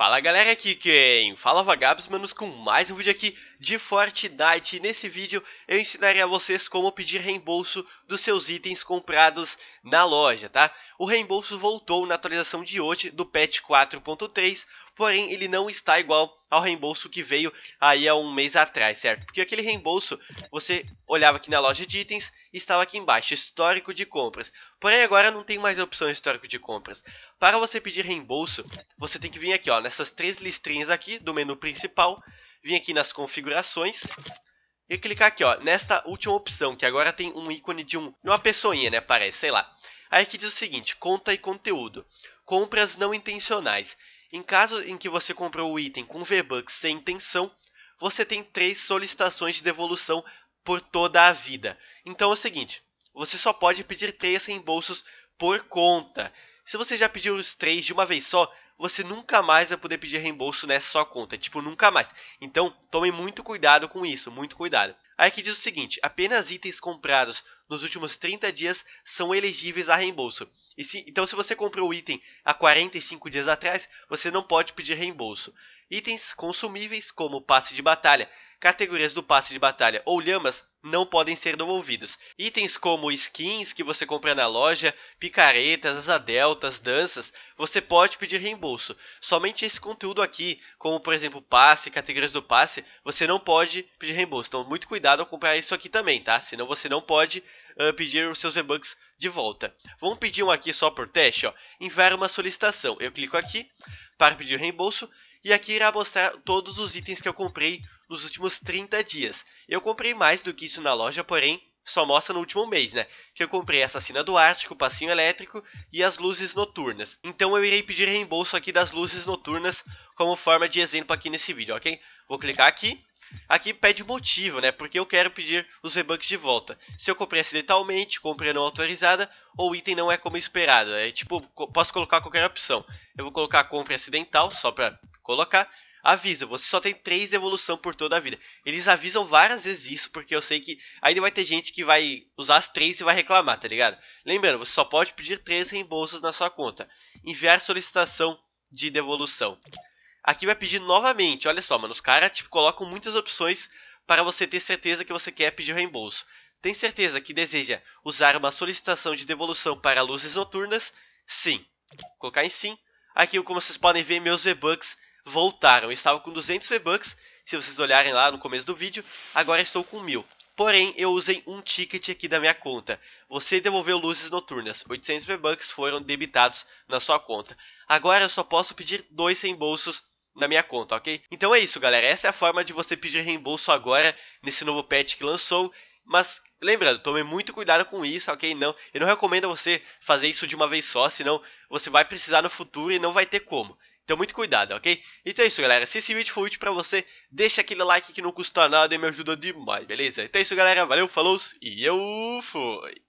Fala galera, aqui quem fala Vagabos Manos com mais um vídeo aqui de Fortnite. nesse vídeo eu ensinarei a vocês como pedir reembolso dos seus itens comprados na loja, tá? O reembolso voltou na atualização de hoje do patch 4.3, porém ele não está igual ao reembolso que veio aí há um mês atrás, certo? Porque aquele reembolso, você olhava aqui na loja de itens e estava aqui embaixo, histórico de compras. Porém agora não tem mais a opção histórico de compras. Para você pedir reembolso, você tem que vir aqui, ó, nessas três listrinhas aqui do menu principal, vir aqui nas configurações, e clicar aqui, ó, nesta última opção, que agora tem um ícone de um, uma pessoinha, né, parece, sei lá. Aí aqui diz o seguinte, conta e conteúdo, compras não intencionais. Em caso em que você comprou o item com V-Bucks sem intenção, você tem três solicitações de devolução por toda a vida. Então é o seguinte, você só pode pedir três reembolsos por conta. Se você já pediu os três de uma vez só, você nunca mais vai poder pedir reembolso nessa sua conta. Tipo, nunca mais. Então, tome muito cuidado com isso, muito cuidado. Aí que diz o seguinte: apenas itens comprados nos últimos 30 dias são elegíveis a reembolso. Se, então, se você comprou o item há 45 dias atrás, você não pode pedir reembolso. Itens consumíveis, como passe de batalha, categorias do passe de batalha ou lhamas não podem ser devolvidos. Itens como skins que você compra na loja, picaretas, asadeltas, deltas, danças, você pode pedir reembolso. Somente esse conteúdo aqui, como por exemplo passe, categorias do passe, você não pode pedir reembolso. Então muito cuidado ao comprar isso aqui também, tá? Senão você não pode uh, pedir os seus V-Bucks de volta. Vamos pedir um aqui só por teste, ó. Enviar uma solicitação. Eu clico aqui para pedir reembolso e aqui irá mostrar todos os itens que eu comprei nos últimos 30 dias. Eu comprei mais do que isso na loja, porém, só mostra no último mês, né? Que eu comprei Assassina do Ártico, o Passinho Elétrico e as luzes noturnas. Então eu irei pedir reembolso aqui das luzes noturnas como forma de exemplo aqui nesse vídeo, ok? Vou clicar aqui. Aqui pede motivo, né? Porque eu quero pedir os rebugs de volta. Se eu comprei acidentalmente, compra não autorizada ou o item não é como esperado. É tipo, posso colocar qualquer opção. Eu vou colocar compra acidental só pra colocar. Avisa, você só tem três devolução por toda a vida. Eles avisam várias vezes isso, porque eu sei que ainda vai ter gente que vai usar as três e vai reclamar, tá ligado? Lembrando, você só pode pedir três reembolsos na sua conta. Enviar solicitação de devolução. Aqui vai pedir novamente, olha só, mano, os caras tipo, colocam muitas opções para você ter certeza que você quer pedir reembolso. Tem certeza que deseja usar uma solicitação de devolução para luzes noturnas? Sim. Vou colocar em sim. Aqui, como vocês podem ver, meus V-Bucks voltaram. Eu estava com 200 V-Bucks, se vocês olharem lá no começo do vídeo, agora estou com 1000. Porém, eu usei um ticket aqui da minha conta. Você devolveu luzes noturnas. 800 V-Bucks foram debitados na sua conta. Agora eu só posso pedir dois reembolsos na minha conta, ok? Então é isso, galera. Essa é a forma de você pedir reembolso agora nesse novo patch que lançou. Mas lembrando, tome muito cuidado com isso, ok? Não, eu não recomendo você fazer isso de uma vez só, senão você vai precisar no futuro e não vai ter como. Então muito cuidado, ok? Então é isso, galera. Se esse vídeo for útil pra você, deixa aquele like que não custa nada e me ajuda demais, beleza? Então é isso, galera. Valeu, falou e eu fui!